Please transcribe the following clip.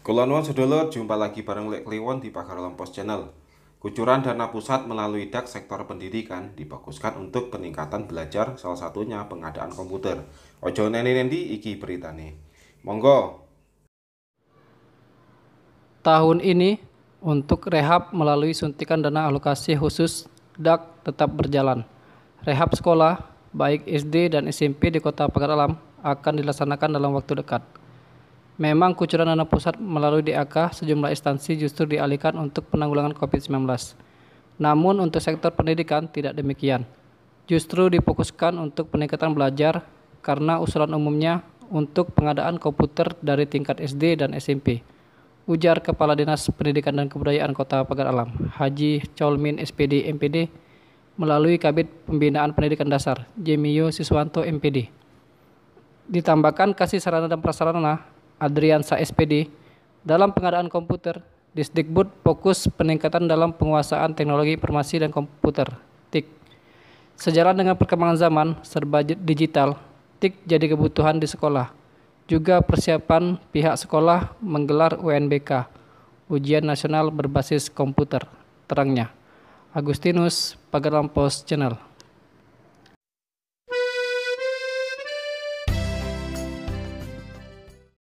Kulonwon sedulur, jumpa lagi bareng Lek Kliwon di Pagar Lompos Channel. Kucuran dana pusat melalui DAK sektor pendidikan dipokuskan untuk peningkatan belajar salah satunya pengadaan komputer. Ojo neni nendi iki berita nih. Monggo. Tahun ini untuk rehab melalui suntikan dana alokasi khusus DAK tetap berjalan. Rehab sekolah baik SD dan SMP di Kota Pagar Alam akan dilaksanakan dalam waktu dekat. Memang kucuran dana pusat melalui DAK sejumlah instansi justru dialihkan untuk penanggulangan COVID-19. Namun untuk sektor pendidikan tidak demikian. Justru difokuskan untuk peningkatan belajar karena usulan umumnya untuk pengadaan komputer dari tingkat SD dan SMP. Ujar Kepala Dinas Pendidikan dan Kebudayaan Kota Pagar Alam, Haji Cholmin SPD MPD, melalui Kabit Pembinaan Pendidikan Dasar, Jemio Siswanto MPD. Ditambahkan kasih sarana dan prasarana Adriansa SPD, dalam pengadaan komputer, Disdikbud fokus peningkatan dalam penguasaan teknologi informasi dan komputer, TIK. Sejalan dengan perkembangan zaman serba digital, TIK jadi kebutuhan di sekolah. Juga persiapan pihak sekolah menggelar UNBK, Ujian Nasional Berbasis Komputer, terangnya. Agustinus, Pagarlampos Channel.